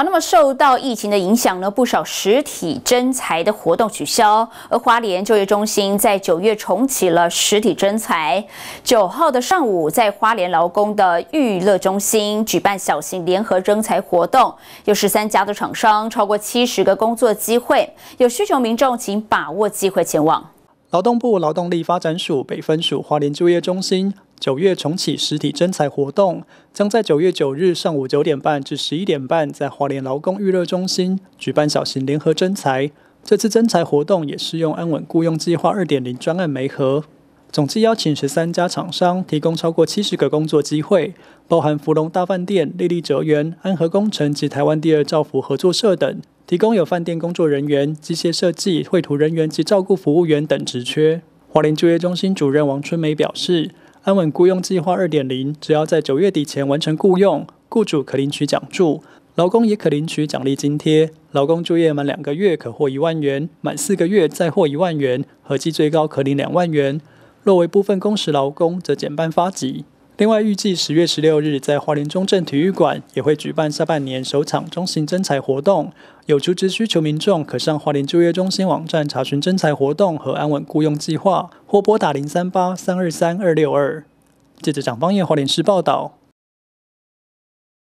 好，那么受到疫情的影响呢，不少实体征才的活动取消，而花莲就业中心在九月重启了实体征才。九号的上午，在花莲劳工的娱乐中心举办小型联合征才活动，有十三家的厂商，超过七十个工作机会，有需求民众请把握机会前往。劳动部劳动力发展署北分署华联就业中心九月重启实体征才活动，将在九月九日上午九点半至十一点半在华联劳工育乐中心举办小型联合征才。这次征才活动也适用安稳雇佣计划二点零专案媒合，总计邀请十三家厂商提供超过七十个工作机会，包含芙蓉大饭店、丽丽哲园、安和工程及台湾第二造福合作社等。提供有饭店工作人员、机械设计绘图人员及照顾服务员等职缺。华联就业中心主任王春梅表示，安稳雇佣计划二点零，只要在九月底前完成雇佣，雇主可领取奖助，劳工也可领取奖励津贴。劳工就业满两个月可获一万元，满四个月再获一万元，合计最高可领两万元。若为部分工时劳工，则减半发给。另外，预计十月十六日，在华联中正体育馆也会举办下半年首场中型征才活动，有求职需求民众可上华联就业中心网站查询征才活动和安稳雇佣计划，或拨打零三八三二三二六二。记者蒋方业华联市报道。